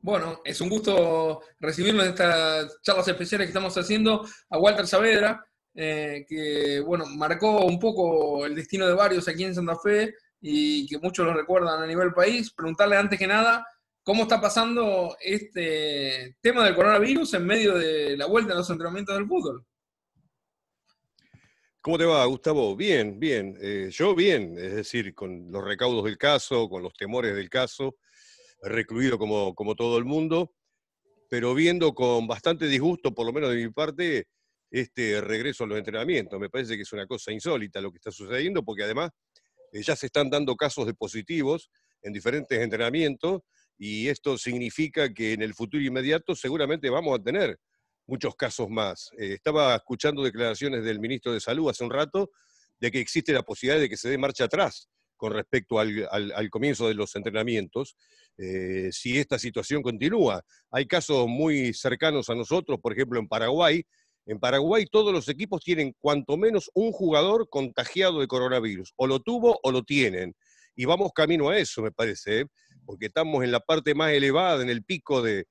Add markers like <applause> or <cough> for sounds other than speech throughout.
Bueno, es un gusto recibirlo en estas charlas especiales que estamos haciendo a Walter Saavedra, eh, que bueno, marcó un poco el destino de varios aquí en Santa Fe y que muchos lo recuerdan a nivel país. Preguntarle antes que nada, ¿cómo está pasando este tema del coronavirus en medio de la vuelta a los entrenamientos del fútbol? ¿Cómo te va, Gustavo? Bien, bien. Eh, yo bien, es decir, con los recaudos del caso, con los temores del caso, recluido como, todo el mundo, pero viendo con bastante disgusto, por lo menos de mi parte, este regreso a los entrenamientos. Me parece que es una cosa insólita lo que está sucediendo, porque además eh, ya se están dando casos de positivos en diferentes entrenamientos y esto significa que en el futuro inmediato seguramente vamos a tener muchos casos más. Eh, estaba escuchando declaraciones del ministro de Salud hace un rato de que existe la posibilidad de que se dé marcha atrás con respecto al comienzo de los entrenamientos eh, si esta situación continúa. Hay casos muy cercanos a nosotros, por ejemplo, en Paraguay. En Paraguay todos los equipos tienen cuanto menos un jugador contagiado de coronavirus. O lo tuvo o lo tienen. Y vamos camino a eso, me parece, ¿eh? porque estamos en la parte más elevada, en el pico este,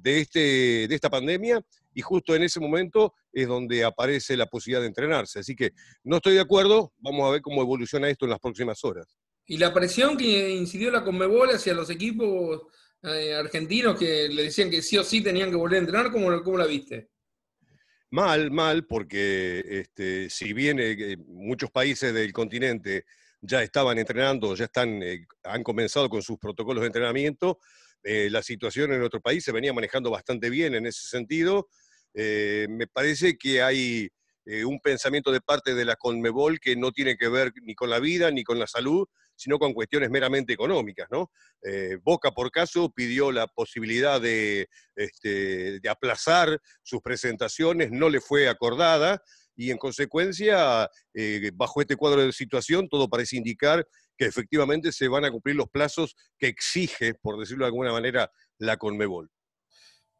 de esta pandemia y justo en ese momento es donde aparece la posibilidad de entrenarse. Así que no estoy de acuerdo, vamos a ver cómo evoluciona esto en las próximas horas. Y la presión que incidió la Conmebol hacia los equipos eh, argentinos que le decían que sí o sí tenían que volver a entrenar, ¿cómo, cómo la viste? Mal, mal, porque este, si bien eh, muchos países del continente ya estaban entrenando, ya están, eh, han comenzado con sus protocolos de entrenamiento, la situación en nuestro país se venía manejando bastante bien en ese sentido. me parece que hay un pensamiento de parte de la Conmebol que no tiene que ver ni con la vida ni con la salud, sino con cuestiones meramente económicas, eh, Boca, por caso, pidió la posibilidad este, de, aplazar sus presentaciones, no le fue acordada y en consecuencia, eh, bajo este cuadro de situación, todo parece indicar que efectivamente se van a cumplir los plazos que exige, por decirlo de alguna manera, la Conmebol.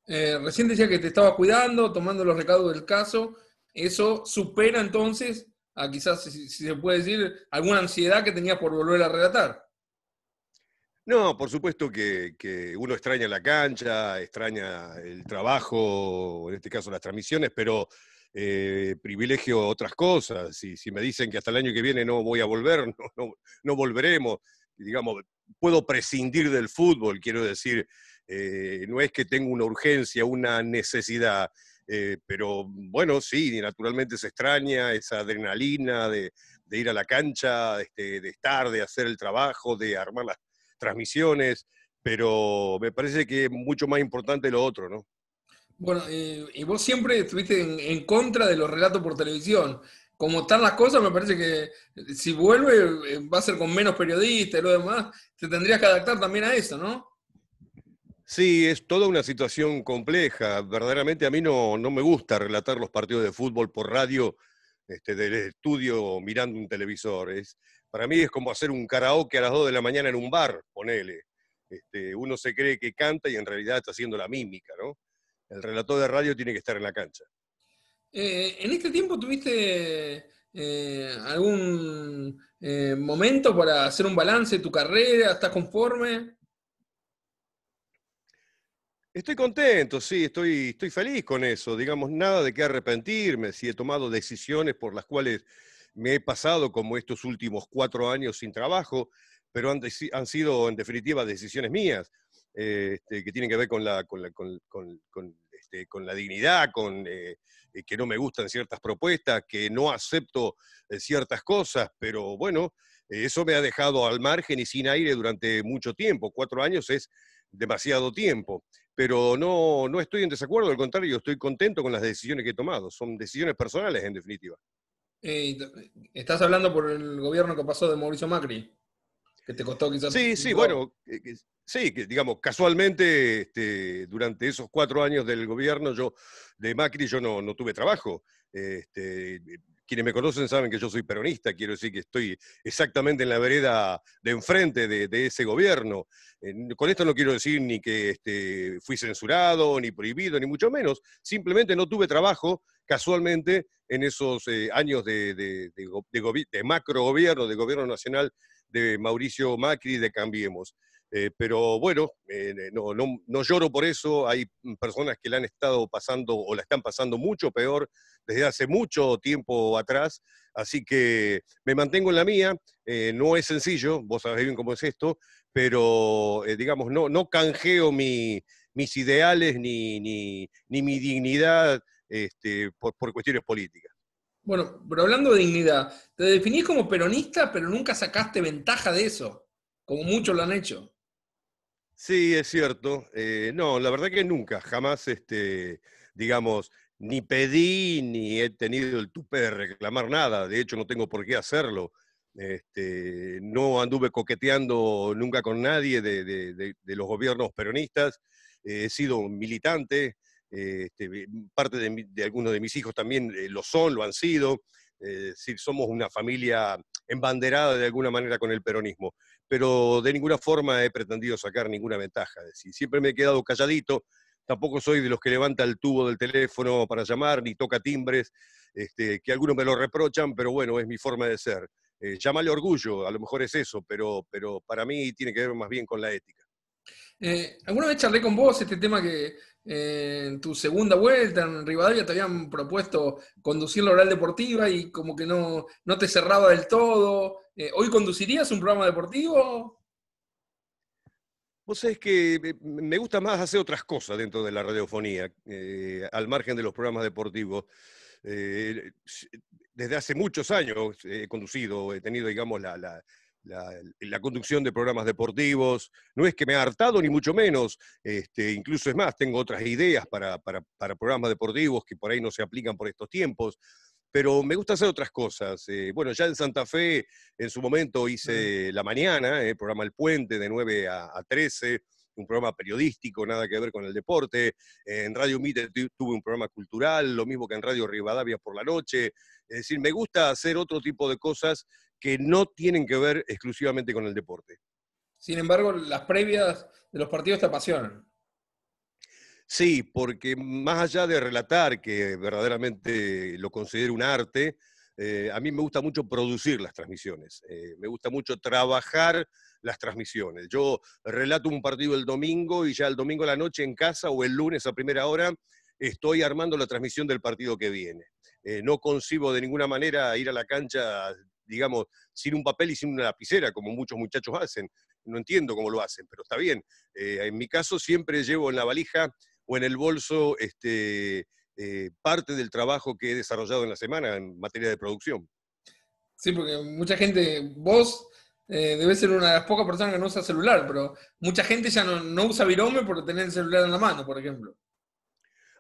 Eh, recién decía que te estaba cuidando, tomando los recados del caso. Eso supera entonces quizás, si, se puede decir, alguna ansiedad que tenía por volver a relatar. No, por supuesto que, uno extraña la cancha, extraña el trabajo, en este caso las transmisiones, pero eh, privilegio otras cosas. Si, si me dicen que hasta el año que viene no voy a volver, <laughs> no, volveremos. Digamos, puedo prescindir del fútbol, quiero decir, eh, no es que tenga una urgencia, una necesidad. Eh, pero mm, bueno, sí, naturalmente se extraña esa adrenalina de, ir a la cancha, este, de estar, de hacer el trabajo, de armar las transmisiones, pero me parece que es mucho más importante lo otro, ¿no? Bueno, eh, y vos siempre estuviste en, en, contra de los relatos por televisión. Como están las cosas, me parece que eh, si vuelve va a ser con menos periodistas y lo demás. Te tendrías que adaptar también a eso, ¿no? Sí, es toda una situación compleja. Verdaderamente a mí no, me gusta relatar los partidos de fútbol por radio este, del estudio mirando un televisor. Es, para mí es como hacer un karaoke a las 2 de la mañana en un bar, ponele. Este, uno se cree que canta y en realidad está haciendo la mímica, ¿no? El relator de radio tiene que estar en la cancha. Eh, ¿En este tiempo tuviste eh, algún eh, momento para hacer un balance de tu carrera? ¿Estás conforme? Estoy contento, sí, estoy, feliz con eso. Digamos, nada de qué arrepentirme si he tomado decisiones por las cuales me he pasado como estos últimos cuatro años sin trabajo, pero han, han sido en definitiva decisiones mías, eh, este, que tienen que ver con la, con este, dignidad, con eh, eh, que no me gustan ciertas propuestas, que no acepto ciertas cosas, pero bueno, eso me ha dejado al margen y sin aire durante mucho tiempo. Cuatro años es demasiado tiempo pero no, no estoy en desacuerdo, al contrario, estoy contento con las decisiones que he tomado. Son decisiones personales, en definitiva. Eh, ¿Estás hablando por el gobierno que pasó de Mauricio Macri? Que te costó quizás. Sí, sí, bueno, eh, sí, que, digamos, casualmente este, durante esos cuatro años del gobierno de Macri yo no, tuve trabajo. Este, quienes me conocen saben que yo soy peronista, quiero decir que estoy exactamente en la vereda de enfrente de, ese gobierno. con esto no quiero decir ni que este, fui censurado, ni prohibido, ni mucho menos. Simplemente no tuve trabajo casualmente en esos eh, años de, de macro gobierno, de gobierno nacional de Mauricio Macri, de Cambiemos. Eh, pero bueno, eh, eh, no, no, lloro por eso. Hay personas que la han estado pasando o la están pasando mucho peor desde hace mucho tiempo atrás. Así que me mantengo en la mía. no es sencillo, vos sabés bien cómo es esto, pero digamos, no, no canjeo mis ideales ni, ni, mi dignidad este, por, por cuestiones políticas. Bueno, pero hablando de dignidad, te definís como peronista, pero nunca sacaste ventaja de eso, como muchos lo han hecho. Sí, es cierto. Eh, no, la verdad que nunca, jamás, este, digamos, ni pedí ni he tenido el tupe de reclamar nada. De hecho, no tengo por qué hacerlo. Este, no anduve coqueteando nunca con nadie de, los gobiernos peronistas. Eh, he sido militante. Eh, este, parte de, algunos de mis hijos también lo son, lo han sido. es somos una familia embanderada de alguna manera con el peronismo pero de ninguna forma he pretendido sacar ninguna ventaja. Es decir, siempre me he quedado calladito, tampoco soy de los que levanta el tubo del teléfono para llamar, ni toca timbres, este, que algunos me lo reprochan, pero bueno, es mi forma de ser. Eh, llámale orgullo, a lo mejor es eso, pero, para mí tiene que ver más bien con la ética. Eh, alguna vez charlé con vos este tema que, en tu segunda vuelta en Rivadavia te habían propuesto conducir la oral deportiva y como que no, no te cerraba del todo. Eh, ¿Hoy conducirías un programa deportivo? Vos sabés que me gusta más hacer otras cosas dentro de la radiofonía, eh, al margen de los programas deportivos. Eh, desde hace muchos años he conducido, he tenido, digamos, la la, conducción de programas deportivos. No es que me ha hartado, ni mucho menos. Este, incluso es más, tengo otras ideas para, programas deportivos que por ahí no se aplican por estos tiempos. Pero me gusta hacer otras cosas. Eh, bueno, ya en Santa Fe, en su momento hice La Mañana, el eh, programa El Puente, de 9 a, 13 un programa periodístico, nada que ver con el deporte. En Radio Mite tuve un programa cultural, lo mismo que en Radio Rivadavia por la noche. Es decir, me gusta hacer otro tipo de cosas que no tienen que ver exclusivamente con el deporte. Sin embargo, las previas de los partidos te apasionan. Sí, porque más allá de relatar, que verdaderamente lo considero un arte, eh, a mí me gusta mucho producir las transmisiones, eh, me gusta mucho trabajar las transmisiones. Yo relato un partido el domingo y ya el domingo a la noche en casa o el lunes a primera hora estoy armando la transmisión del partido que viene. Eh, no concibo de ninguna manera ir a la cancha digamos, sin un papel y sin una lapicera, como muchos muchachos hacen. No entiendo cómo lo hacen, pero está bien. Eh, en mi caso siempre llevo en la valija o en el bolso este, eh, parte del trabajo que he desarrollado en la semana en materia de producción. Sí, porque mucha gente, vos eh, debes ser una de las pocas personas que no usa celular, pero mucha gente ya no, usa virome por tener el celular en la mano, por ejemplo.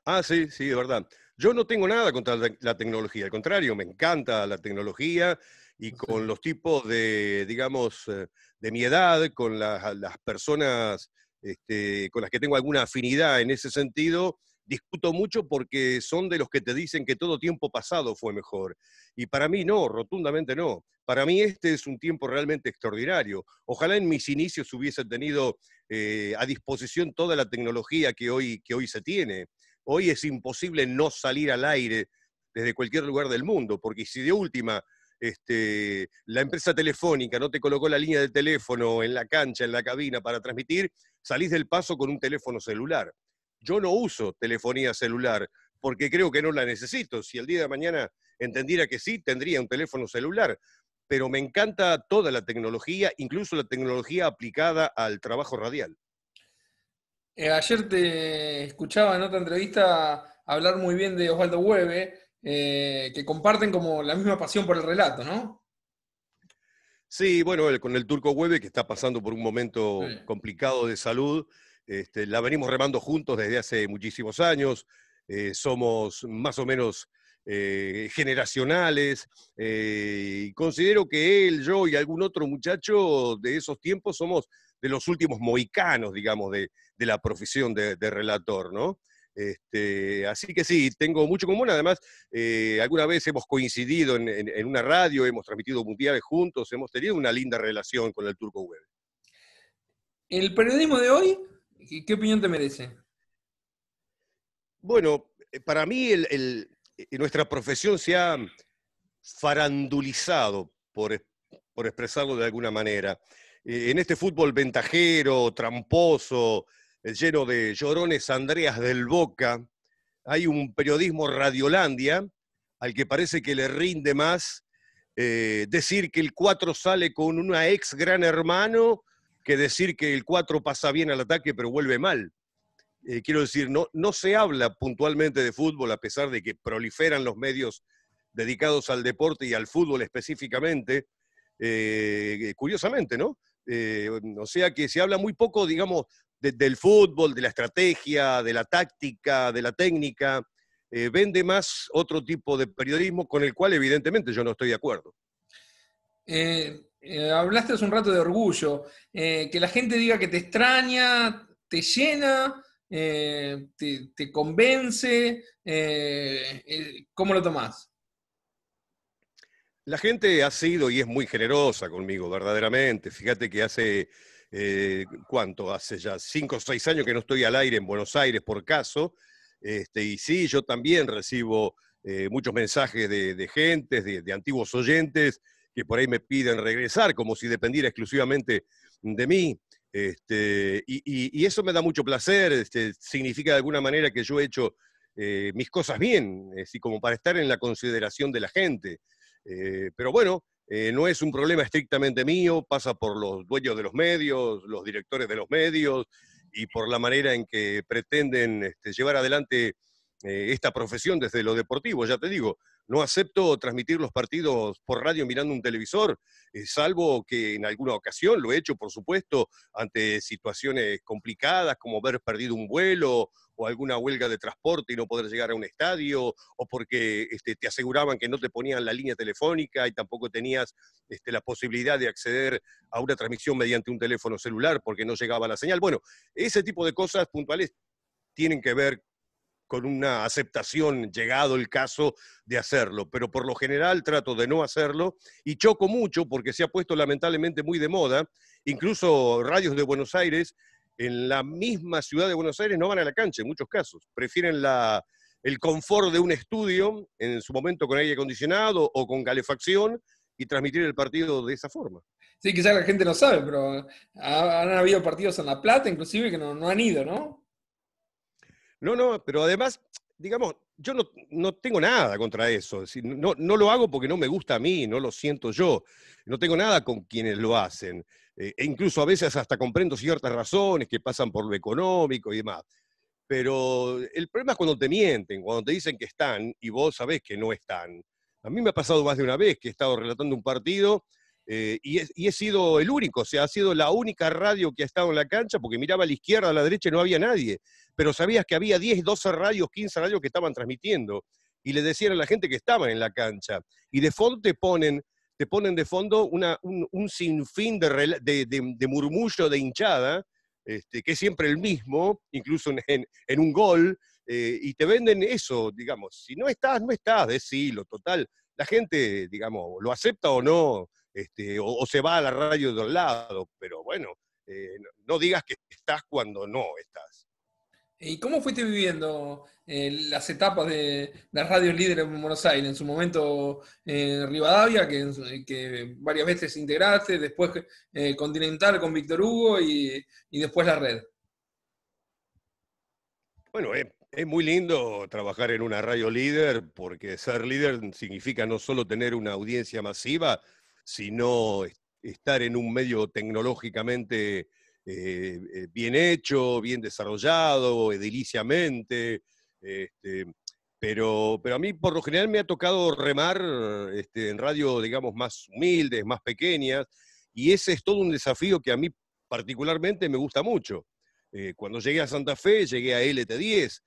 Ah, sí, sí, de verdad. Yo no tengo nada contra la tecnología, al contrario, me encanta la tecnología, y con los tipos de, digamos, eh, de mi edad, con las, personas este, con las que tengo alguna afinidad en ese sentido, discuto mucho porque son de los que te dicen que todo tiempo pasado fue mejor. Y para mí no, rotundamente no. Para mí este es un tiempo realmente extraordinario. Ojalá en mis inicios hubiese tenido eh, a disposición toda la tecnología que hoy, que hoy se tiene. Hoy es imposible no salir al aire desde cualquier lugar del mundo, porque si de última este, la empresa telefónica no te colocó la línea de teléfono en la cancha, en la cabina para transmitir, salís del paso con un teléfono celular. Yo no uso telefonía celular porque creo que no la necesito. Si el día de mañana entendiera que sí, tendría un teléfono celular. Pero me encanta toda la tecnología, incluso la tecnología aplicada al trabajo radial. Eh, ayer te escuchaba en otra entrevista hablar muy bien de Osvaldo Hueve eh, que comparten como la misma pasión por el relato, ¿no? Sí, bueno, con el turco Hueve, que está pasando por un momento complicado de salud, este, la venimos remando juntos desde hace muchísimos años, eh, somos más o menos eh, generacionales, y considero que él, yo y algún otro muchacho de esos tiempos somos de los últimos moicanos, digamos, de, la profesión de relator, ¿no? Este, así que sí, tengo mucho común. Además, eh, alguna vez hemos coincidido en, una radio, hemos transmitido mundiales juntos, hemos tenido una linda relación con el Turco Web. ¿El periodismo de hoy? ¿Qué opinión te merece? Bueno, eh, para mí eh, nuestra profesión se ha farandulizado, por, por expresarlo de alguna manera. en este fútbol ventajero, tramposo, lleno de llorones Andreas del Boca. Hay un periodismo radiolandia al que parece que le rinde más eh, decir que el 4 sale con una ex gran hermano que decir que el 4 pasa bien al ataque pero vuelve mal. Eh, quiero decir, no, no se habla puntualmente de fútbol a pesar de que proliferan los medios dedicados al deporte y al fútbol específicamente, eh, curiosamente, ¿no? o sea que se habla muy poco, digamos, del fútbol, de la estrategia, de la táctica, de la técnica. Eh, vende más otro tipo de periodismo con el cual evidentemente yo no estoy de acuerdo. Eh, eh, hablaste hace un rato de orgullo, que la gente diga que te extraña, te llena, te, te, convence, ¿cómo lo tomás? La gente ha sido y es muy generosa conmigo, verdaderamente. Fíjate que hace eh, ¿cuánto? Hace ya cinco o seis años que no estoy al aire en Buenos Aires por caso. Este, y sí, yo también recibo eh, muchos mensajes de, de gente, de, antiguos oyentes que por ahí me piden regresar, como si dependiera exclusivamente de mí. Este, y, eso me da mucho placer, este, significa de alguna manera que yo he hecho eh, mis cosas bien, así como para estar en la consideración de la gente. pero bueno, eh, no es un problema estrictamente mío, pasa por los dueños de los medios, los directores de los medios y por la manera en que pretenden este, llevar adelante eh, esta profesión desde lo deportivo, ya te digo, no acepto transmitir los partidos por radio mirando un televisor, eh, salvo que en alguna ocasión lo he hecho, por supuesto, ante situaciones complicadas como haber perdido un vuelo o alguna huelga de transporte y no poder llegar a un estadio, o porque este, te aseguraban que no te ponían la línea telefónica y tampoco tenías este, la posibilidad de acceder a una transmisión mediante un teléfono celular porque no llegaba la señal. Bueno, ese tipo de cosas puntuales tienen que ver con una aceptación, llegado el caso, de hacerlo, pero por lo general trato de no hacerlo y choco mucho porque se ha puesto lamentablemente muy de moda, incluso radios de Buenos Aires, en la misma ciudad de Buenos Aires no van a la cancha en muchos casos, prefieren la, el confort de un estudio, en su momento con aire acondicionado o con calefacción, y transmitir el partido de esa forma. Sí, quizás la gente no sabe, pero han habido partidos en La Plata, inclusive, que no han ido, ¿no? No, no, pero además, digamos, yo no, no tengo nada contra eso. no, no lo hago porque no me gusta a mí, no lo siento yo. No tengo nada con quienes lo hacen. Eh, e incluso a veces hasta comprendo ciertas razones que pasan por lo económico y demás. Pero el problema es cuando te mienten, cuando te dicen que están y vos sabés que no están. A mí me ha pasado más de una vez que he estado relatando un partido eh, y, he, sido el único, o sea, ha sido la única radio que ha estado en la cancha, porque miraba a la izquierda, a la derecha y no había nadie, pero sabías que había 10, 12 radios, 15 radios que estaban transmitiendo, y le decían a la gente que estaban en la cancha, y de fondo te ponen, te ponen de fondo un, sinfín de, murmullo de hinchada, este, que es siempre el mismo, incluso en, un gol, eh, y te venden eso, digamos, si no estás, no estás, decilo, total, la gente, digamos, lo acepta o no, este, o, se va a la radio de un lados pero bueno, eh, no digas que estás cuando no estás. ¿Y cómo fuiste viviendo eh, las etapas de la radio líder en Buenos Aires? En su momento eh, en Rivadavia, que, varias veces integraste, después Continental con Víctor Hugo y, y, después la red. Bueno, es muy lindo trabajar en una radio líder porque ser líder significa no solo tener una audiencia masiva, sino estar en un medio tecnológicamente eh, eh, bien hecho, bien desarrollado, ediliciamente. Eh, este, pero, pero a mí por lo general me ha tocado remar este, en radio, digamos, más humildes, más pequeñas, y ese es todo un desafío que a mí particularmente me gusta mucho. cuando llegué a Santa Fe, llegué a LT10,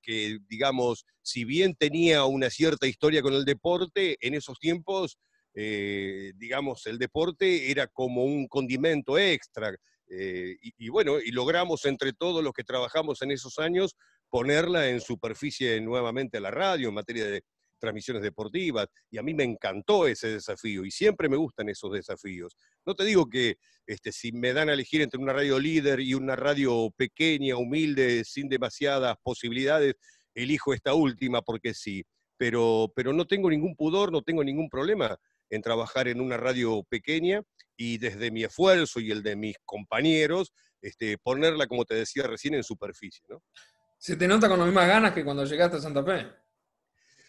que digamos, si bien tenía una cierta historia con el deporte, en esos tiempos eh, digamos, el deporte era como un condimento extra. Eh, y, y, bueno, y logramos entre todos los que trabajamos en esos años ponerla en superficie nuevamente a la radio en materia de transmisiones deportivas. Y a mí me encantó ese desafío y siempre me gustan esos desafíos. No te digo que este, si me dan a elegir entre una radio líder y una radio pequeña, humilde, sin demasiadas posibilidades, elijo esta última porque sí. Pero, pero no tengo ningún pudor, no tengo ningún problema en trabajar en una radio pequeña y desde mi esfuerzo y el de mis compañeros, este, ponerla, como te decía recién, en superficie. Se te nota con las mismas ganas que cuando llegaste a Santa Fe.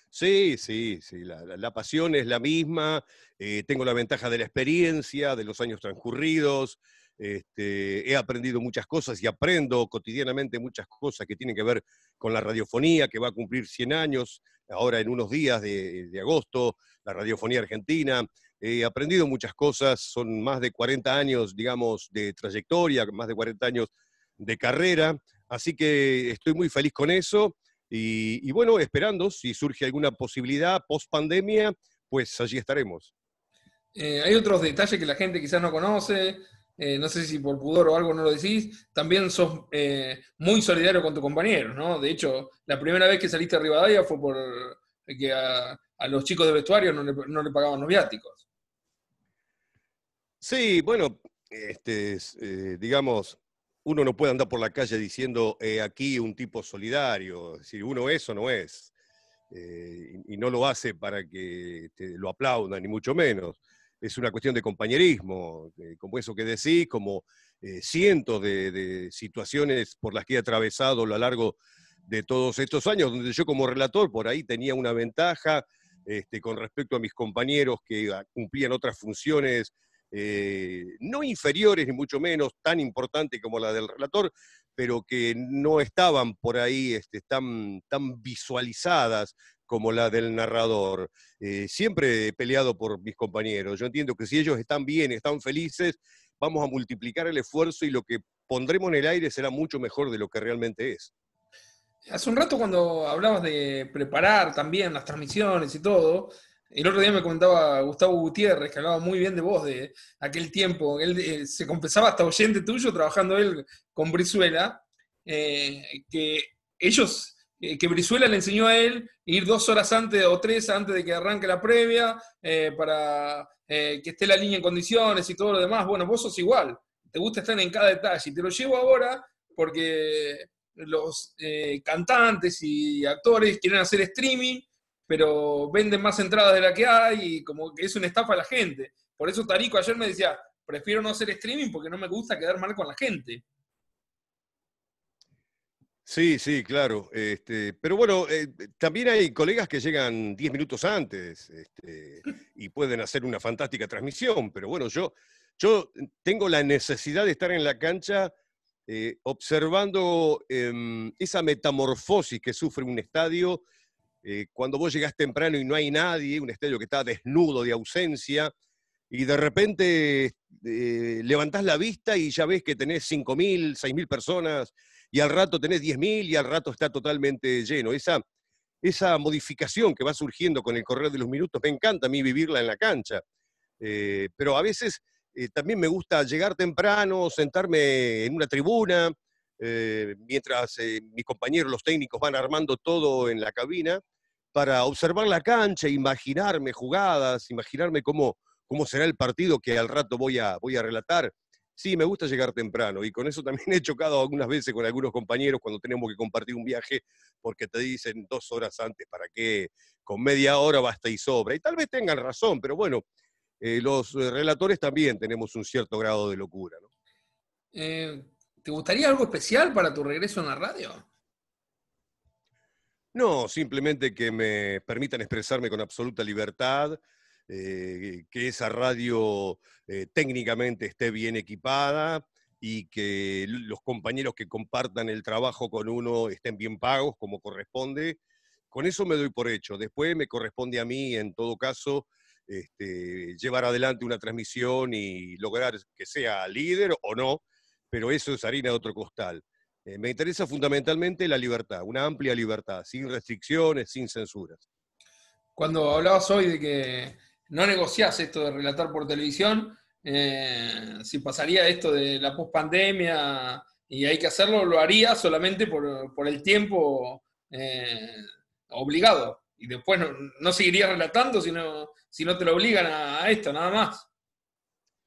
Sí, sí, sí, la, pasión es la misma, eh, tengo la ventaja de la experiencia, de los años transcurridos, este, he aprendido muchas cosas y aprendo cotidianamente muchas cosas que tienen que ver con la radiofonía, que va a cumplir 100 años ahora en unos días de, agosto, la radiofonía argentina. He aprendido muchas cosas, son más de 40 años, digamos, de trayectoria, más de 40 años de carrera, así que estoy muy feliz con eso. Y, bueno, esperando si surge alguna posibilidad post pandemia, pues allí estaremos. Eh, hay otros detalles que la gente quizás no conoce, eh, no sé si por pudor o algo no lo decís, también sos eh, muy solidario con tu compañero, ¿no? De hecho, la primera vez que saliste a Rivadavia fue por eh, que a, los chicos de vestuario no le, pagaban los viáticos. Sí, bueno, este, digamos, uno no puede andar por la calle diciendo aquí un tipo solidario, es decir, uno es o no es, y, no lo hace para que este, lo aplaudan, ni mucho menos es una cuestión de compañerismo, eh, como eso que decís, como eh, cientos de, situaciones por las que he atravesado a lo largo de todos estos años, donde yo como relator por ahí tenía una ventaja este, con respecto a mis compañeros que ah, cumplían otras funciones eh, no inferiores ni mucho menos, tan importantes como la del relator, pero que no estaban por ahí este, tan, tan visualizadas, como la del narrador. Eh, siempre he peleado por mis compañeros. Yo entiendo que si ellos están bien, están felices, vamos a multiplicar el esfuerzo y lo que pondremos en el aire será mucho mejor de lo que realmente es. Hace un rato cuando hablabas de preparar también las transmisiones y todo, el otro día me comentaba Gustavo Gutiérrez, que hablaba muy bien de vos de aquel tiempo. Él eh, se compensaba hasta oyente tuyo, trabajando él con Brizuela, eh, que ellos eh, que Brizuela le enseñó a él ir dos horas antes o tres antes de que arranque la previa eh, para eh, que esté la línea en condiciones y todo lo demás. Bueno, vos sos igual, te gusta estar en cada detalle. Y te lo llevo ahora porque los cantantes y actores quieren hacer streaming, pero venden más entradas de la que hay y como que es una estafa a la gente. Por eso Tarico ayer me decía, prefiero no hacer streaming porque no me gusta quedar mal con la gente. Sí, sí, claro. Este, pero bueno, eh, eh, también hay colegas que llegan 10 minutos antes este, <laughs> y pueden hacer una fantástica transmisión, pero bueno, yo, yo tengo la necesidad de estar en la cancha eh, observando em, esa metamorfosis que sufre un estadio cuando vos llegás temprano y no hay nadie, un estadio que está desnudo de ausencia, y de repente levantás la vista y ya ves que tenés 5.000, 6.000 personas y al rato tenés 10.000 y al rato está totalmente lleno. Esa, esa modificación que va surgiendo con el correr de los minutos, me encanta a mí vivirla en la cancha. Eh, pero a veces eh, también me gusta llegar temprano, sentarme en una tribuna, eh, mientras mis compañeros, los técnicos, van armando todo en la cabina, para observar la cancha, imaginarme jugadas, imaginarme cómo, cómo será el partido que al rato voy a, voy a relatar. Sí, me gusta llegar temprano y con eso también <laughs> he chocado algunas veces con algunos compañeros cuando tenemos que compartir un viaje porque te dicen dos horas antes para qué, con media hora basta y sobra. Y tal vez tengan razón, pero bueno, eh, los eh, relatores también tenemos un cierto grado de locura. Eh, ¿Te gustaría algo especial para tu regreso en la radio? No, simplemente que me permitan expresarme con absoluta libertad, eh, que esa radio eh, técnicamente esté bien equipada y que los compañeros que compartan el trabajo con uno estén bien pagos como corresponde. Con eso me doy por hecho. Después me corresponde a mí, en todo caso, este, llevar adelante una transmisión y lograr que sea líder o no, pero eso es harina de otro costal. Eh, me interesa fundamentalmente la libertad, una amplia libertad, sin restricciones, sin censuras. Cuando hablabas hoy de que no negociás esto de relatar por televisión. Eh, si pasaría esto de la pospandemia y hay que hacerlo, lo haría solamente por, el tiempo eh, obligado. Y después no, seguiría relatando si no, si no te lo obligan a, esto, nada más.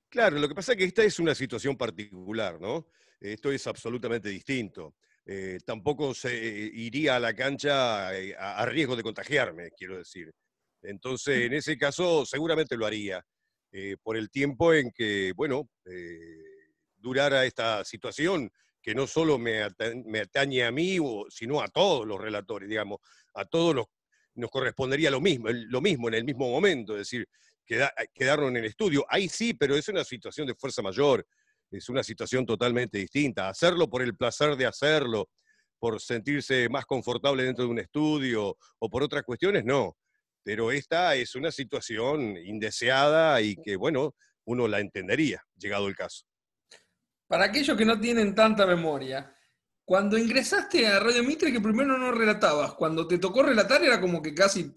Claro, lo que pasa es que esta es una situación particular, ¿no? Esto es absolutamente distinto. Eh, tampoco se iría a la cancha a riesgo de contagiarme, quiero decir. Entonces, en ese caso, seguramente lo haría, eh, por el tiempo en que, bueno, eh, durara esta situación, que no solo me, atañe a mí, sino a todos los relatores, digamos, a todos los, nos correspondería lo mismo, lo mismo en el mismo momento, es decir, quedarnos en el estudio. Ahí sí, pero es una situación de fuerza mayor, es una situación totalmente distinta. Hacerlo por el placer de hacerlo, por sentirse más confortable dentro de un estudio o por otras cuestiones, no pero esta es una situación indeseada y que, bueno, uno la entendería, llegado el caso. Para aquellos que no tienen tanta memoria, cuando ingresaste a Radio Mitre, que primero no relatabas, cuando te tocó relatar era como que casi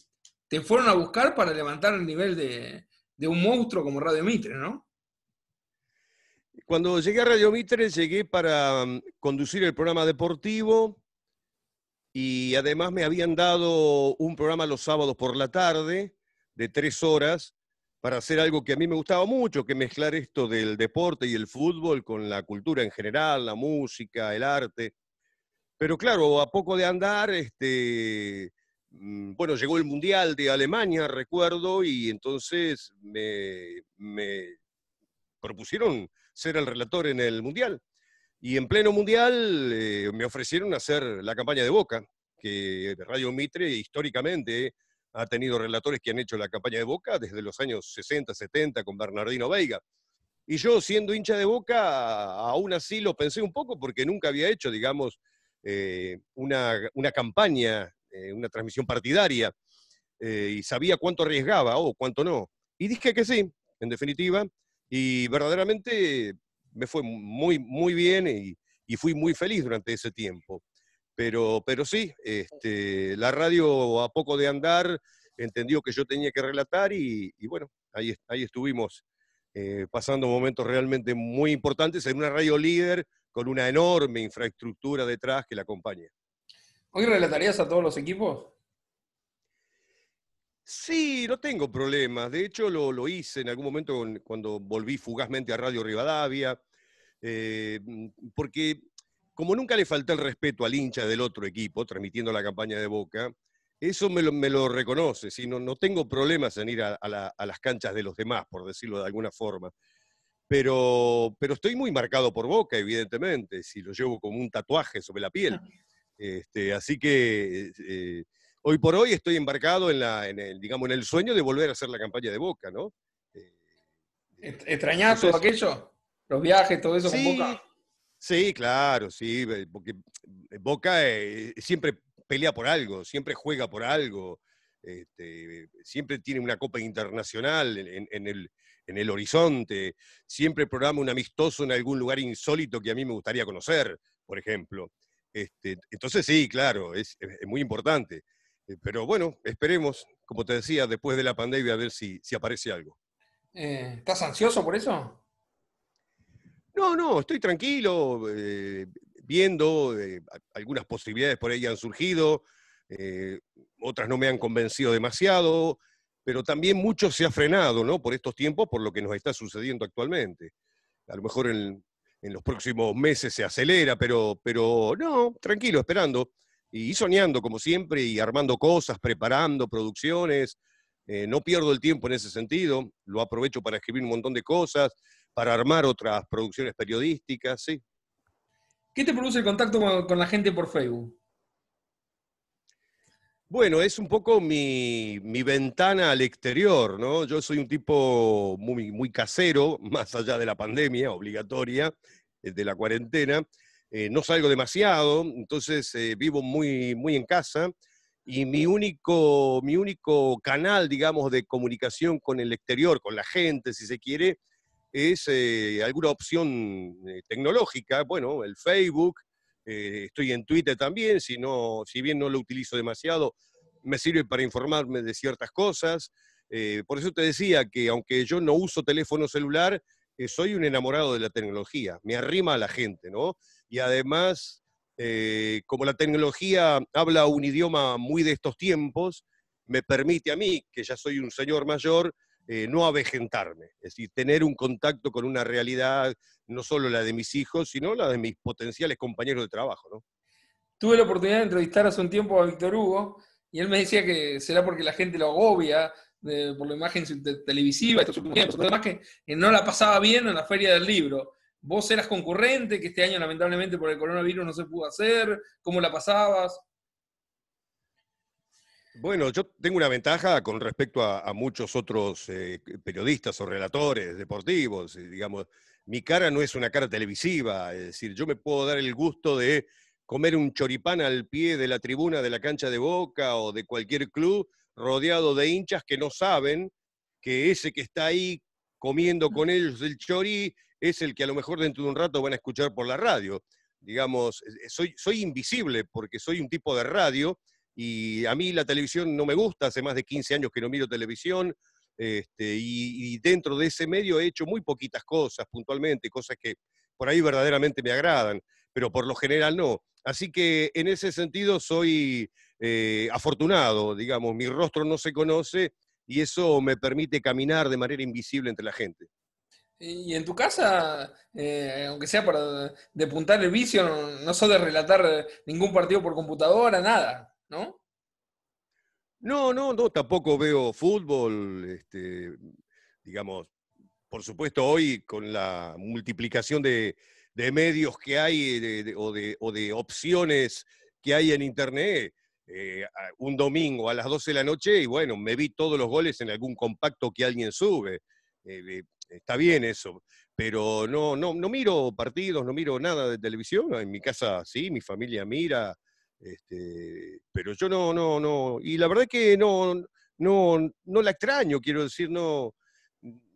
te fueron a buscar para levantar el nivel de, de un monstruo como Radio Mitre, ¿no? Cuando llegué a Radio Mitre, llegué para mm, conducir el programa deportivo y además me habían dado un programa los sábados por la tarde de tres horas para hacer algo que a mí me gustaba mucho, que mezclar esto del deporte y el fútbol con la cultura en general, la música, el arte. Pero claro, a poco de andar, este, mm, bueno, llegó el Mundial de Alemania, recuerdo, y entonces me, me propusieron ser el relator en el Mundial. Y en pleno mundial eh, me ofrecieron hacer la campaña de Boca, que Radio Mitre históricamente ha tenido relatores que han hecho la campaña de Boca desde los años 60, 70 con Bernardino Veiga. Y yo, siendo hincha de Boca, aún así lo pensé un poco porque nunca había hecho, digamos, eh, una, una, campaña, eh, una transmisión partidaria, y sabía cuánto arriesgaba o cuánto no. Y dije que sí, en definitiva, y verdaderamente me fue muy, muy bien y, y, fui muy feliz durante ese tiempo. Pero, sí, este, la radio a poco de andar entendió que yo tenía que relatar y, bueno, ahí, estuvimos eh, pasando momentos realmente muy importantes en una radio líder con una enorme infraestructura detrás que la acompaña. ¿Hoy relatarías a todos los equipos? Sí, no tengo problemas. De hecho, lo, hice en algún momento cuando volví fugazmente a Radio Rivadavia, eh, mm, porque como nunca le falté el respeto al hincha del otro equipo, transmitiendo la campaña de Boca, eso me lo, reconoce, ¿sí? no, no, tengo problemas en ir a, las canchas de los demás, por decirlo de alguna forma. Pero, pero estoy muy marcado por Boca, evidentemente, si lo llevo como un tatuaje sobre la piel. <laughs> Este, así que... Eh, eh, hoy por hoy estoy embarcado en, el, digamos, en el sueño de volver a hacer la campaña de Boca, ¿no? Eh, todo aquello? ¿Los viajes, todo eso con Boca? Sí, claro, sí, porque Boca eh, siempre pelea por algo, siempre juega por algo, este, siempre tiene una Copa Internacional en, el, horizonte, siempre programa un amistoso en algún lugar insólito que a mí me gustaría conocer, por ejemplo. Este, entonces sí, claro, es muy importante. Eh, pero bueno, esperemos, como te decía, después de la pandemia a ver si, aparece algo. Eh, ¿Estás ansioso por eso? No, no, estoy tranquilo, eh, viendo, algunas posibilidades por ahí han surgido, otras no me han convencido demasiado, pero también mucho se ha frenado, ¿no? Por estos tiempos, por lo que nos está sucediendo actualmente. A lo mejor en, los próximos meses se acelera, pero no, tranquilo, esperando y soñando como siempre y armando cosas, preparando producciones. Eh, no pierdo el tiempo en ese sentido, lo aprovecho para escribir un montón de cosas, para armar otras producciones periodísticas, sí. ¿Qué te produce el contacto con, la gente por Facebook? Bueno, es un poco mi, mi, ventana al exterior, ¿no? Yo soy un tipo muy, muy casero, <laughs> más allá de la pandemia obligatoria, eh, de la cuarentena. Eh, no salgo demasiado, entonces eh, vivo muy, muy en casa y mi único, canal, digamos, de comunicación con el exterior, con la gente, si se quiere, es eh, alguna opción tecnológica, bueno, el Facebook, estoy en Twitter también, si, no, si bien no lo utilizo demasiado, me sirve para informarme de ciertas cosas. por eso te decía que aunque yo no uso teléfono celular, soy un enamorado de la tecnología, me arrima a la gente, ¿no? Y además, eh, como la tecnología habla un idioma muy de estos tiempos, me permite a mí, que ya soy un señor mayor, eh, no avejentarme, es decir, tener un contacto con una realidad, no solo la de mis hijos, sino la de mis potenciales compañeros de trabajo. ¿no? Tuve la oportunidad de entrevistar hace un tiempo a Víctor Hugo y él me decía que será porque la gente lo agobia por la imagen televisiva además que eh, no la pasaba bien en la feria del libro. Vos eras concurrente, que este año lamentablemente por el coronavirus no se pudo hacer, ¿cómo la pasabas? Bueno, yo tengo una ventaja con respecto a, muchos otros eh, periodistas o relatores deportivos, eh, digamos, mi cara no es una cara televisiva, es decir, yo me puedo dar el gusto de comer un choripán al pie de la tribuna de la cancha de Boca o de cualquier club rodeado de hinchas que no saben que ese que está ahí comiendo con ellos el chorí es el que a lo mejor dentro de un rato van a escuchar por la radio. Digamos, soy, soy invisible porque soy un tipo de radio y a mí la televisión no me gusta, hace más de 15 años que no miro televisión este, y dentro de ese medio he hecho muy poquitas cosas puntualmente, cosas que por ahí verdaderamente me agradan, pero por lo general no. Así que en ese sentido soy eh, afortunado, digamos, mi rostro no se conoce y eso me permite caminar de manera invisible entre la gente. Y en tu casa, eh, aunque sea para depuntar el vicio, no, soy de relatar eh, ningún partido por computadora, nada, ¿no? No, no, tampoco veo fútbol, este, digamos, por supuesto hoy con la multiplicación de, medios que hay o, de, opciones que hay en Internet, eh, un domingo a las 12 de la noche y bueno, me vi todos los goles en algún compacto que alguien sube. Eh, eh, está bien eso, pero no, no, no miro partidos, no miro nada de televisión. En mi casa sí, mi familia mira, este, pero yo no, no, no. Y la verdad que no, no, no la extraño, quiero decir, no,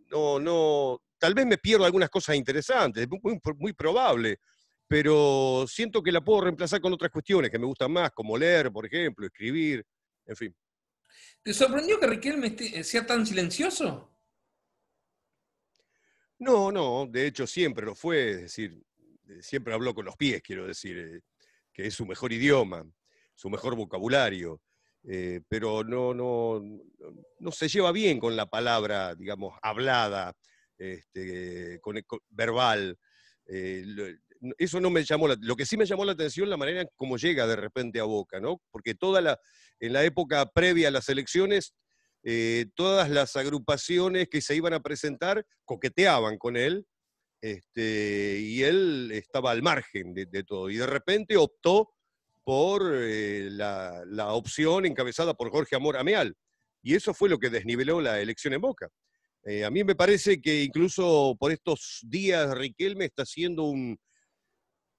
no, no. Tal vez me pierdo algunas cosas interesantes, es muy probable, pero siento que la puedo reemplazar con otras cuestiones que me gustan más, como leer, por ejemplo, escribir, en fin. ¿Te sorprendió que Riquelme eh, sea tan silencioso? No, no, de hecho siempre lo fue, es decir, eh, siempre habló con los pies, quiero decir, eh, que es su mejor idioma, su mejor vocabulario, pero no, no, no se lleva bien con la palabra, digamos, hablada, este, con, verbal eso no me llamó la Lo que sí me llamó la atención la manera como llega de repente a Boca, ¿no? Porque toda la, en la época previa a las elecciones, eh, todas las agrupaciones que se iban a presentar coqueteaban con él, este, y él estaba al margen de, todo. Y de repente optó por eh, la, opción encabezada por Jorge Amor Ameal. Y eso fue lo que desniveló la elección en Boca. Eh, a mí me parece que incluso por estos días Riquelme está haciendo un,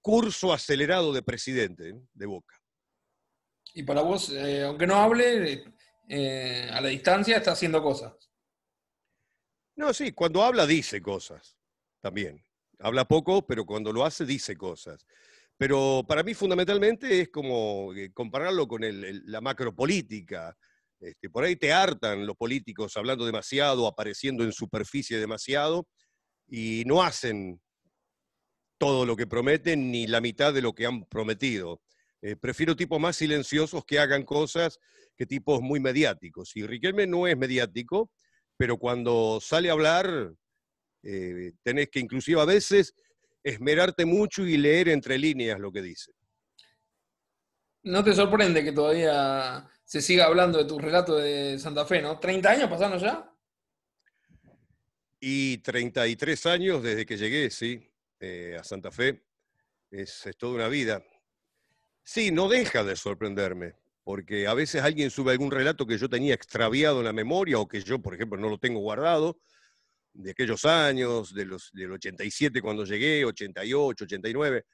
curso acelerado de presidente ¿eh? de Boca. Y para vos, eh, aunque no hable, eh, a la distancia está haciendo cosas. No, sí, cuando habla dice cosas también. Habla poco, pero cuando lo hace dice cosas. Pero para mí fundamentalmente es como compararlo con la macropolítica. Este, por ahí te hartan los políticos hablando demasiado, apareciendo en superficie demasiado, y no hacen todo lo que prometen ni la mitad de lo que han prometido. Eh, prefiero tipos más silenciosos que hagan cosas que tipos muy mediáticos. Y Riquelme no es mediático, pero cuando sale a hablar, eh, tenés que inclusive a veces esmerarte mucho y leer entre líneas lo que dice. No te sorprende que todavía se siga hablando de tu relato de Santa Fe, ¿no? ¿30 años pasaron ya? Y 33 años desde que llegué, sí. Eh, a Santa Fe. Es, toda una vida. Sí, no deja de sorprenderme, porque a veces alguien sube algún relato que yo tenía extraviado en la memoria o que yo, por ejemplo, no lo tengo guardado, de aquellos años, de los, del 87 cuando llegué, 88, 89.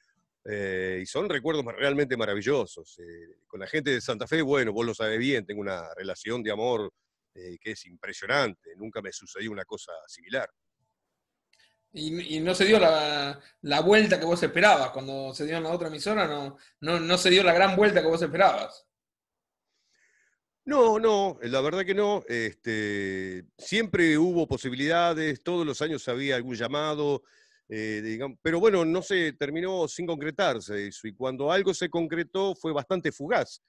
Eh, y son recuerdos realmente maravillosos. Eh, con la gente de Santa Fe, bueno, vos lo sabés bien, tengo una relación de amor que es impresionante. Nunca me sucedió una cosa similar. Y, no se dio la, vuelta que vos esperabas. Cuando se dio en la otra emisora, no, no, se dio la gran vuelta que vos esperabas. No, no, la verdad que no. Este, siempre hubo posibilidades, todos los años había algún llamado, eh, pero bueno, no se terminó sin concretarse eso. Y cuando algo se concretó fue bastante fugaz,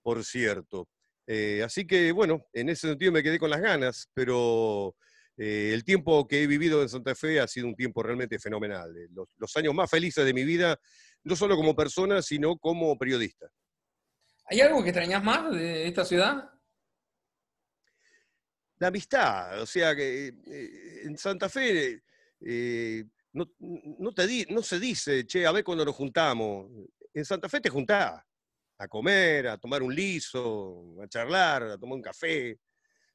por cierto. Eh, así que bueno, en ese sentido me quedé con las ganas, pero eh, el tiempo que he vivido en Santa Fe ha sido un tiempo realmente fenomenal. Eh, los, los, años más felices de mi vida, no solo como persona, sino como periodista. ¿Hay algo que extrañas más de esta ciudad? La amistad. O sea, que eh, en Santa Fe no, se dice, che, a ver cuando nos juntamos. En Santa Fe te juntás a comer, a tomar un liso, a charlar, a tomar un café.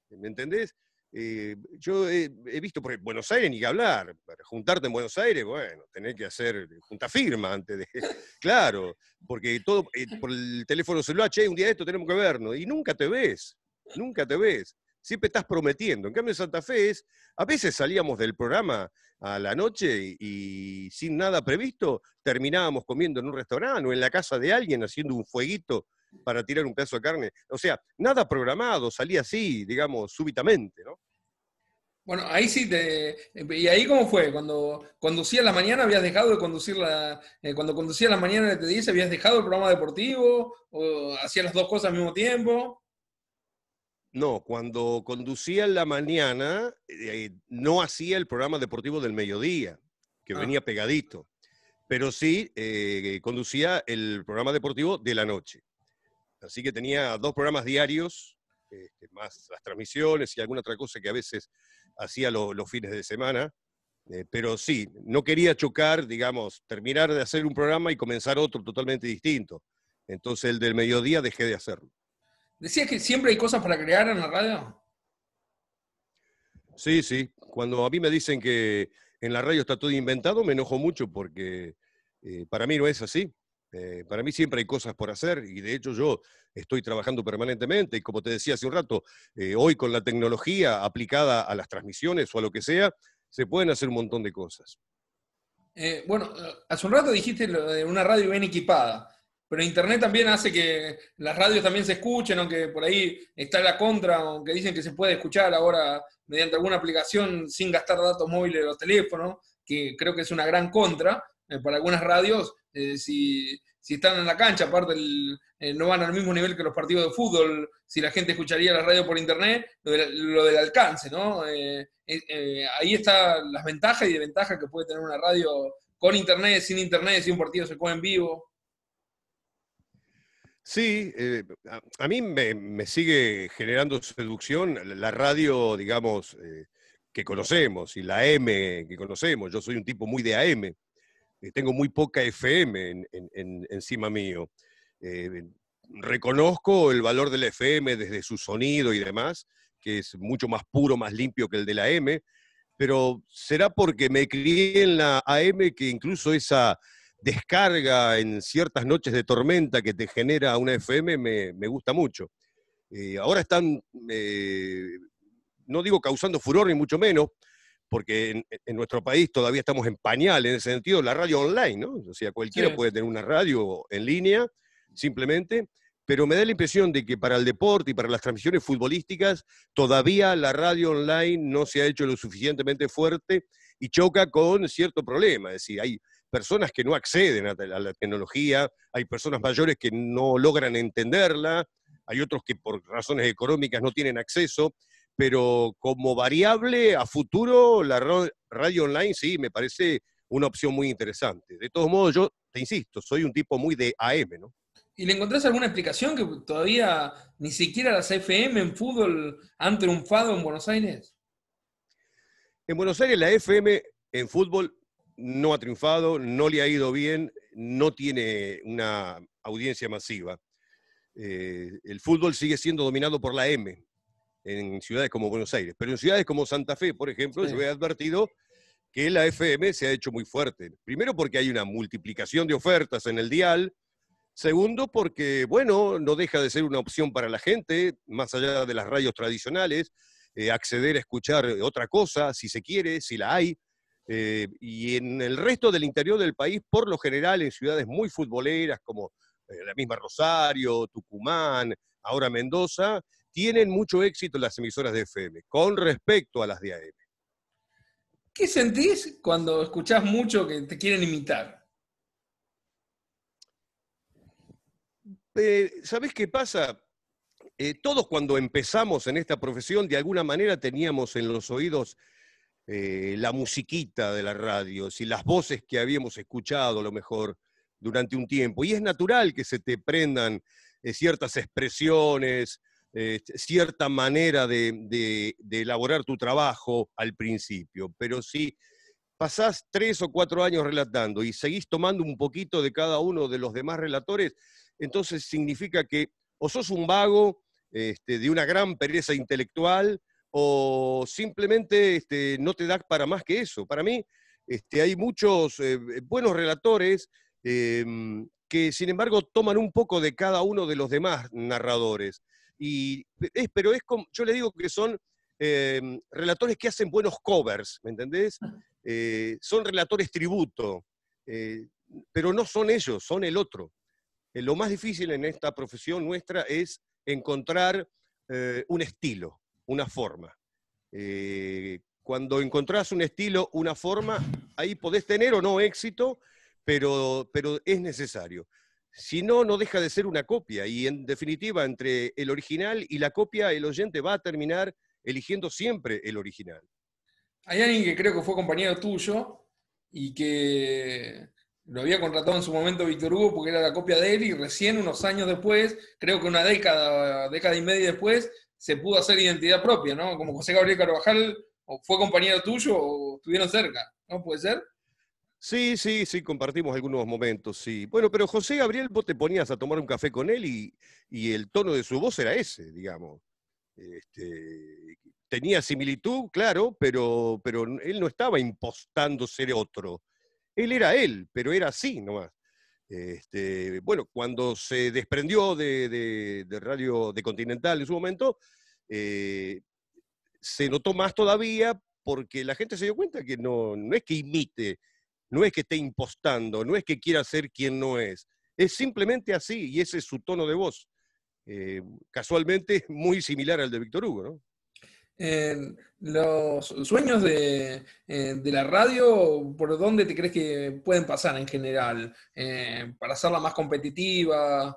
¿Me entendés? Eh, yo he, visto, por Buenos Aires ni que hablar, para juntarte en Buenos Aires, bueno, tenés que hacer eh, junta firma antes de. <laughs> Claro, porque todo, eh, por el teléfono celular, che, un día de esto tenemos que vernos, y nunca te ves, nunca te ves. Siempre estás prometiendo. En cambio, en Santa Fe es, a veces salíamos del programa a la noche y sin nada previsto, terminábamos comiendo en un restaurante o en la casa de alguien haciendo un fueguito para tirar un pedazo de carne. O sea, nada programado, salía así, digamos, súbitamente, ¿no? Bueno, ahí sí te... ¿Y ahí cómo fue? Cuando conducía la mañana, ¿habías dejado de conducir la... Eh, cuando conducía la mañana te dice ¿habías dejado el programa deportivo? ¿O hacías las dos cosas al mismo tiempo? No, cuando conducía en la mañana, eh, no hacía el programa deportivo del mediodía, que ah. venía pegadito, pero sí eh, conducía el programa deportivo de la noche. Así que tenía dos programas diarios, este, más las transmisiones y alguna otra cosa que a veces hacía los fines de semana. Eh, pero sí, no quería chocar, digamos, terminar de hacer un programa y comenzar otro totalmente distinto. Entonces el del mediodía dejé de hacerlo. ¿Decías que siempre hay cosas para crear en la radio? Sí, sí. Cuando a mí me dicen que en la radio está todo inventado, me enojo mucho porque eh, para mí no es así. Eh, para mí siempre hay cosas por hacer y de hecho yo estoy trabajando permanentemente y como te decía hace un rato, eh, hoy con la tecnología aplicada a las transmisiones o a lo que sea, se pueden hacer un montón de cosas. Eh, bueno, hace un rato dijiste una radio bien equipada, pero Internet también hace que las radios también se escuchen, aunque por ahí está la contra, aunque dicen que se puede escuchar ahora mediante alguna aplicación sin gastar datos móviles o teléfonos, que creo que es una gran contra eh, para algunas radios, eh, si, están en la cancha, aparte eh, no van al mismo nivel que los partidos de fútbol, si la gente escucharía la radio por internet, lo, del alcance, ¿no? ahí están las ventajas y desventajas que puede tener una radio con internet, sin internet, si un partido se juega en vivo. Sí, a, mí me, me, sigue generando seducción la radio, digamos, que conocemos, y la M que conocemos. Yo soy un tipo muy de AM eh, tengo muy poca FM en, encima mío. Eh, reconozco el valor del FM desde su sonido y demás, que es mucho más puro, más limpio que el de la M, pero será porque me crié en la AM que incluso esa descarga en ciertas noches de tormenta que te genera una FM me, gusta mucho. Eh, ahora están, no digo causando furor ni mucho menos, porque en, nuestro país todavía estamos en pañal en ese sentido, la radio online, ¿no? O sea, cualquiera puede tener una radio en línea, simplemente, pero me da la impresión de que para el deporte y para las transmisiones futbolísticas todavía la radio online no se ha hecho lo suficientemente fuerte y choca con cierto problema, es decir, hay personas que no acceden a la tecnología, hay personas mayores que no logran entenderla, hay otros que por razones económicas no tienen acceso, pero como variable a futuro, la radio online sí me parece una opción muy interesante. De todos modos, yo te insisto, soy un tipo muy de AM, ¿no? ¿Y le encontrás alguna explicación que todavía ni siquiera las FM en fútbol han triunfado en Buenos Aires? En Buenos Aires la FM en fútbol no ha triunfado, no le ha ido bien, no tiene una audiencia masiva. Eh, el fútbol sigue siendo dominado por la M, en ciudades como Buenos Aires, pero en ciudades como Santa Fe, por ejemplo, yo he advertido que la FM se ha hecho muy fuerte. Primero porque hay una multiplicación de ofertas en el dial. Segundo porque, bueno, no deja de ser una opción para la gente, más allá de las radios tradicionales, eh, acceder a escuchar otra cosa, si se quiere, si la hay. Eh, y en el resto del interior del país, por lo general, en ciudades muy futboleras como eh, la misma Rosario, Tucumán, ahora Mendoza, tienen mucho éxito las emisoras de FM con respecto a las de AM. ¿Qué sentís cuando escuchás mucho que te quieren imitar? Eh, ¿Sabés qué pasa? Eh, todos cuando empezamos en esta profesión, de alguna manera teníamos en los oídos eh, la musiquita de la radio, si las voces que habíamos escuchado a lo mejor durante un tiempo. Y es natural que se te prendan eh, ciertas expresiones, eh, cierta manera de, elaborar tu trabajo al principio, pero si pasás tres o cuatro años relatando y seguís tomando un poquito de cada uno de los demás relatores, entonces significa que o sos un vago este, de una gran pereza intelectual o simplemente este, no te das para más que eso. Para mí este, hay muchos eh, buenos relatores em, que sin embargo toman un poco de cada uno de los demás narradores es, pero es como, yo les digo que son em, relatores que hacen buenos covers, ¿me entendés? Eh, son relatores tributo, eh, pero no son ellos, son el otro. Eh, lo más difícil en esta profesión nuestra es encontrar un estilo, una forma. cuando encontrás un estilo, una forma, ahí podés tener o no éxito, pero, pero es necesario. Si no, no deja de ser una copia y en definitiva entre el original y la copia el oyente va a terminar eligiendo siempre el original. Hay alguien que creo que fue compañero tuyo y que lo había contratado en su momento Víctor Hugo porque era la copia de él y recién unos años después, creo que una década, década y media después, se pudo hacer identidad propia, ¿no? Como José Gabriel Carvajal o fue compañero tuyo o estuvieron cerca, ¿no? ¿Puede ser? Sí, sí, sí, compartimos algunos momentos, sí. Bueno, pero José Gabriel, vos te ponías a tomar un café con él y, el tono de su voz era ese, digamos. Este, tenía similitud, claro, pero, él no estaba impostando ser otro. Él era él, pero era así nomás. Este, bueno, cuando se desprendió de, Radio de Continental en su momento, eh, se notó más todavía porque la gente se dio cuenta que no, no es que imite no es que esté impostando, no es que quiera ser quien no es, es simplemente así y ese es su tono de voz. Eh, casualmente es <laughs> muy similar al de Víctor Hugo, ¿no? los sueños de, eh, de, la radio, ¿por dónde te crees que pueden pasar en general? Eh, ¿Para hacerla más competitiva?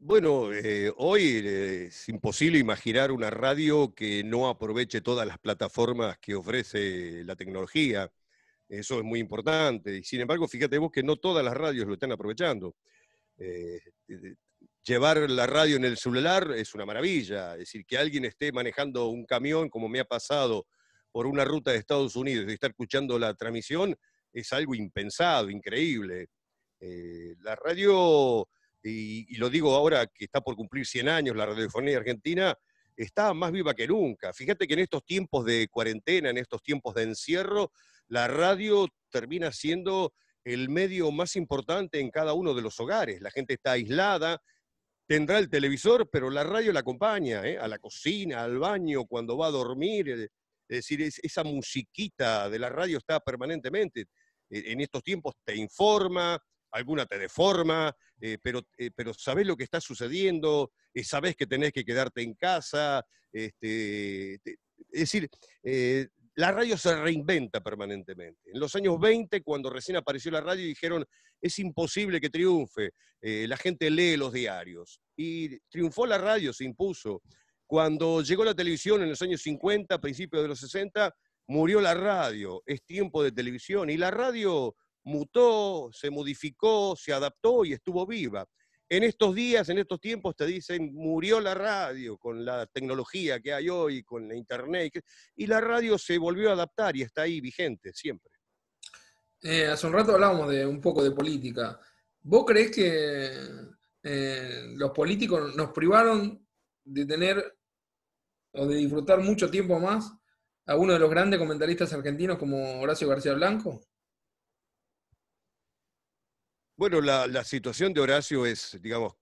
Bueno, eh, hoy eh, es imposible imaginar una radio que no aproveche todas las plataformas que ofrece la tecnología. Eso es muy importante. Y sin embargo, fíjate vos que no todas las radios lo están aprovechando. Eh, llevar la radio en el celular es una maravilla. Es decir, que alguien esté manejando un camión, como me ha pasado por una ruta de Estados Unidos y estar escuchando la transmisión, es algo impensado, increíble. la radio y, lo digo ahora que está por cumplir 100 años la radiofonía argentina, está más viva que nunca. Fíjate que en estos tiempos de cuarentena, en estos tiempos de encierro, la radio termina siendo el medio más importante en cada uno de los hogares. La gente está aislada, tendrá el televisor, pero la radio la acompaña, ¿eh? a la cocina, al baño, cuando va a dormir. Eh, es decir, esa musiquita de la radio está permanentemente. E, en estos tiempos te informa, alguna te deforma, eh, eh, pero, sabés lo que está sucediendo, eh, sabés que tenés que quedarte en casa. Este, es decir, eh, la radio se reinventa permanentemente. En los años 20, cuando recién apareció la radio, dijeron, es imposible que triunfe, la gente lee los diarios. Y triunfó la radio, se impuso. Cuando llegó la televisión en los años 50, principios de los 60, murió la radio, es tiempo de televisión. Y la radio mutó, se modificó, se adaptó y estuvo viva. En estos días, en estos tiempos, te dicen, murió la radio con la tecnología que hay hoy, con la internet, y la radio se volvió a adaptar y está ahí vigente siempre. Eh, hace un rato hablábamos de un poco de política. ¿Vos crees que eh, los políticos nos privaron de tener o de disfrutar mucho tiempo más a uno de los grandes comentaristas argentinos como Horacio García Blanco? Bueno, la, situación de Horacio es, digamos,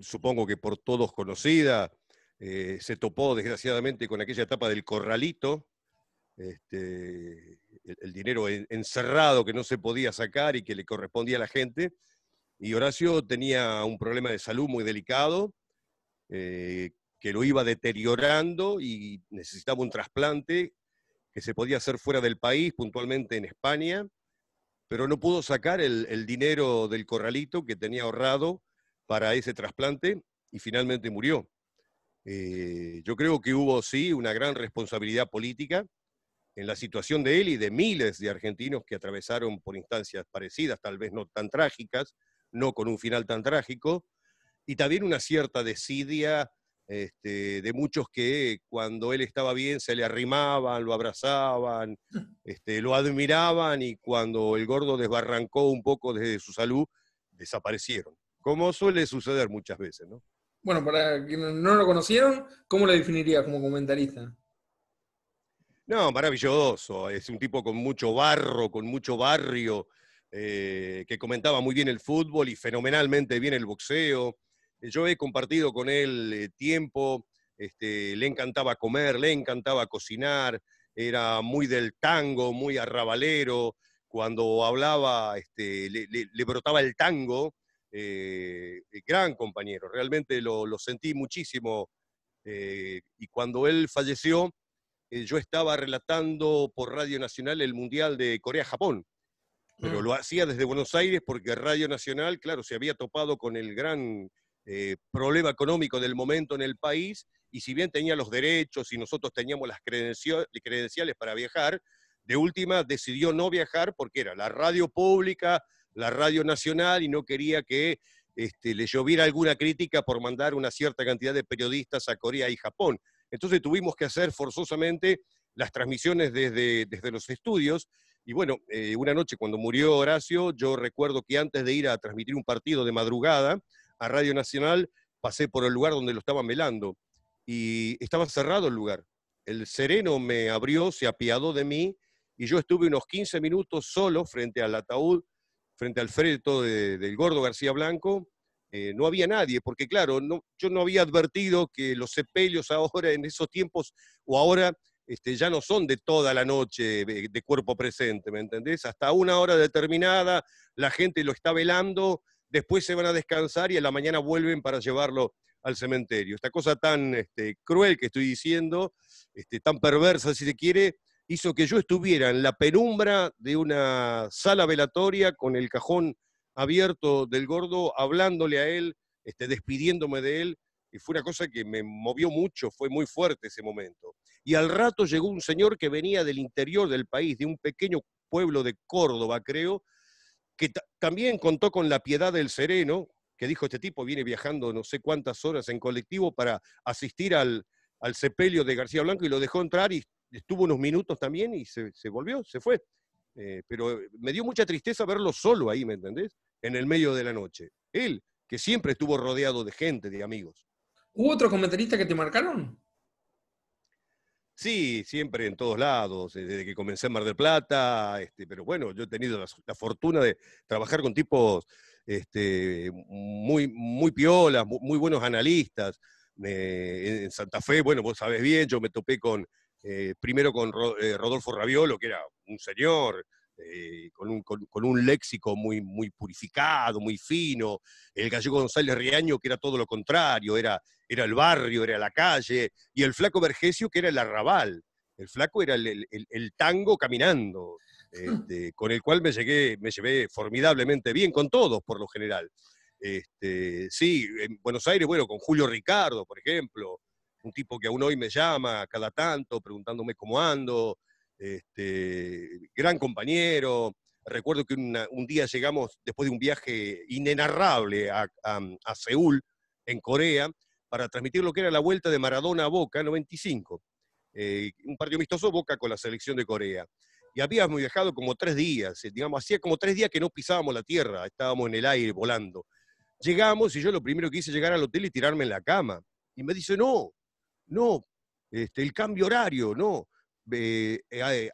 supongo que por todos conocida. Eh, se topó, desgraciadamente, con aquella etapa del corralito, este, el, dinero encerrado que no se podía sacar y que le correspondía a la gente. Y Horacio tenía un problema de salud muy delicado, eh, que lo iba deteriorando y necesitaba un trasplante que se podía hacer fuera del país, puntualmente en España pero no pudo sacar el, dinero del corralito que tenía ahorrado para ese trasplante y finalmente murió. Eh, yo creo que hubo, sí, una gran responsabilidad política en la situación de él y de miles de argentinos que atravesaron por instancias parecidas, tal vez no tan trágicas, no con un final tan trágico, y también una cierta desidia este, de muchos que cuando él estaba bien se le arrimaban, lo abrazaban, <laughs> este, lo admiraban y cuando el gordo desbarrancó un poco desde su salud, desaparecieron, como suele suceder muchas veces, ¿no? Bueno, para quienes no lo conocieron, ¿cómo lo definiría como comentarista? No, maravilloso. Es un tipo con mucho barro, con mucho barrio, eh, que comentaba muy bien el fútbol y fenomenalmente bien el boxeo. Eh, yo he compartido con él eh, tiempo, este, le encantaba comer, le encantaba cocinar, era muy del tango, muy arrabalero, cuando hablaba este, le, brotaba el tango, eh, gran compañero, realmente lo, sentí muchísimo. y cuando él falleció, yo estaba relatando por Radio Nacional el Mundial de Corea-Japón, pero mm. lo hacía desde Buenos Aires porque Radio Nacional, claro, se había topado con el gran eh, problema económico del momento en el país, y si bien tenía los derechos y nosotros teníamos las credenciales para viajar, de última decidió no viajar porque era la radio pública, la radio nacional, y no quería que este, le lloviera alguna crítica por mandar una cierta cantidad de periodistas a Corea y Japón. Entonces tuvimos que hacer forzosamente las transmisiones desde, desde los estudios. Y bueno, eh, una noche cuando murió Horacio, yo recuerdo que antes de ir a transmitir un partido de madrugada, a Radio Nacional, pasé por el lugar donde lo estaban velando y estaba cerrado el lugar. El sereno me abrió, se apiadó de mí y yo estuve unos 15 minutos solo frente al ataúd, frente al freto del gordo García Blanco. Eh, no había nadie, porque claro, yo no había advertido que los sepelios ahora, en esos tiempos o ahora, este, ya no son de toda la noche de cuerpo presente, ¿me entendés? Hasta una hora determinada la gente lo está velando después se van a descansar y a la mañana vuelven para llevarlo al cementerio. Esta cosa tan este, cruel que estoy diciendo, este, tan perversa si se quiere, hizo que yo estuviera en la penumbra de una sala velatoria con el cajón abierto del gordo, hablándole a él, este, despidiéndome de él, y fue una cosa que me movió mucho, fue muy fuerte ese momento. Y al rato llegó un señor que venía del interior del país, de un pequeño pueblo de Córdoba, creo, que también contó con la piedad del sereno, que dijo este tipo, viene viajando no sé cuántas horas en colectivo para asistir al, al sepelio de García Blanco y lo dejó entrar y estuvo unos minutos también y se, volvió, se fue. Eh, pero eh, me dio mucha tristeza verlo solo ahí, ¿me entendés? En el medio de la noche. Él, que siempre estuvo rodeado de gente, de amigos. ¿Hubo otros comentaristas que te marcaron? Sí, siempre en todos lados, eh, desde que comencé en Mar del Plata, este, pero bueno, yo he tenido la, fortuna de trabajar con tipos este, muy, muy piolas, muy, buenos analistas. Eh, en Santa Fe, bueno, vos sabés bien, yo me topé con, eh, primero con Rodolfo Raviolo, que era un señor, este, con, un, con, léxico muy, muy purificado, muy fino. El gallego González Riaño, que era todo lo contrario, era, era el barrio, era la calle, y el flaco Vergesio, que era el arrabal. El flaco era el, tango caminando, <laughs> este, con el cual me, llegué, me llevé formidablemente bien con todos, por lo general. Este, sí, en Buenos Aires, bueno, con Julio Ricardo, por ejemplo, un tipo que aún hoy me llama cada tanto preguntándome cómo ando, este, gran compañero. Recuerdo que un día llegamos, después de un viaje inenarrable a, Seúl, en Corea, para transmitir lo que era la vuelta de Maradona a Boca 95. Eh, un partido amistoso Boca con la selección de Corea. Y habíamos viajado como tres días, eh, digamos, hacía como tres días que no pisábamos la tierra, estábamos en el aire volando. Llegamos y yo lo primero que hice llegar al hotel y tirarme en la cama. Y me dice, no, no, este, el cambio horario, no eh, eh, eh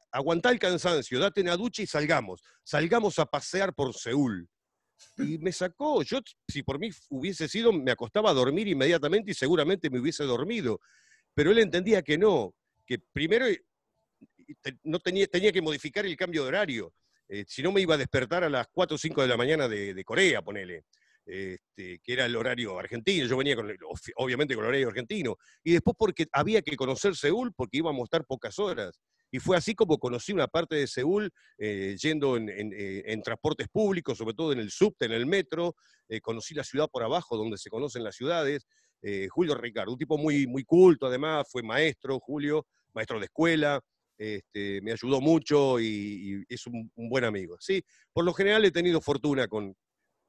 el cansancio, date una ducha y salgamos. Salgamos a pasear por Seúl. Y me sacó. Yo, si por mí hubiese sido, me acostaba a dormir inmediatamente y seguramente me hubiese dormido. Pero él entendía que no, que primero eh, no tenía, tenía que modificar el cambio de horario. si no me iba a despertar a las 4 o 5 de la mañana de, de Corea, ponele. Este, que era el horario argentino, yo venía con, obviamente con el horario argentino, y después porque había que conocer Seúl porque íbamos a estar pocas horas. Y fue así como conocí una parte de Seúl eh, yendo eh, en, transportes públicos, sobre todo en el subte, en el metro. Eh, conocí la ciudad por abajo, donde se conocen las ciudades. Julio Ricardo, un tipo muy, muy culto, además, fue maestro, Julio, maestro de escuela. Este, me ayudó mucho y, es un, buen amigo. Sí, por lo general he tenido fortuna con,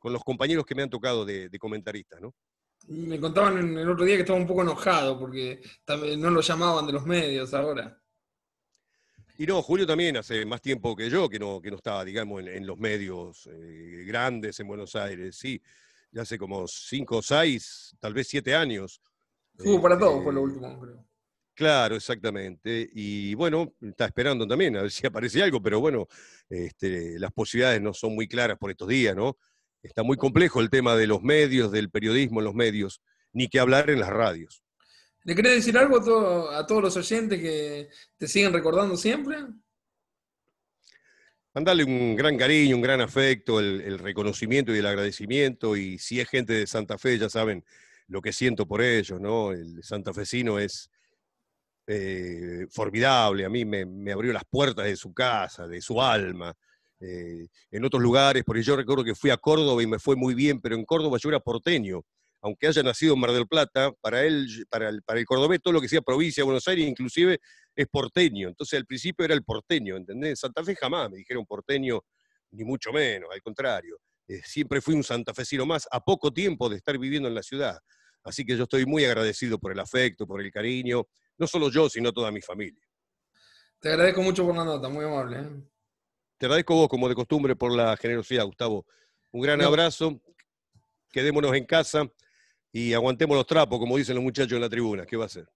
con los compañeros que me han tocado de, comentaristas, ¿no? Me contaban el otro día que estaba un poco enojado porque también no lo llamaban de los medios ahora. Y no, Julio también hace más tiempo que yo que no, que no estaba, digamos, en, los medios eh, grandes en Buenos Aires, sí. Ya hace como cinco o seis, tal vez siete años. Fue para todos, este, fue lo último, creo. Claro, exactamente. Y bueno, está esperando también a ver si <laughs> aparece algo, pero bueno, este, las posibilidades no son muy claras por estos días, ¿no? Está muy complejo el tema de los medios, del periodismo en los medios, ni que hablar en las radios. ¿Le querés decir algo a, todos los oyentes que te siguen recordando siempre? Mándale un gran cariño, un gran afecto, el, reconocimiento y el agradecimiento. Y si es gente de Santa Fe, ya saben lo que siento por ellos, ¿no? El santafesino es eh, formidable, a mí me abrió las puertas de su casa, de su alma eh, en otros lugares, porque yo recuerdo que fui a Córdoba y me fue muy bien, pero en Córdoba yo era porteño, aunque haya nacido en Mar del Plata, para él, para el, para el cordobés, todo lo que sea provincia, de Buenos Aires, inclusive, es porteño. Entonces al principio era el porteño, ¿entendés? En Santa Fe jamás me dijeron porteño, ni mucho menos, al contrario. Eh, siempre fui un santafesino más, a poco tiempo de estar viviendo en la ciudad. Así que yo estoy muy agradecido por el afecto, por el cariño, no solo yo, sino toda mi familia. Te agradezco mucho por la nota, muy amable. ¿eh? Te agradezco vos, como de costumbre, por la generosidad, Gustavo. Un gran abrazo, quedémonos en casa y aguantemos los trapos, como dicen los muchachos en la tribuna. ¿Qué va a ser?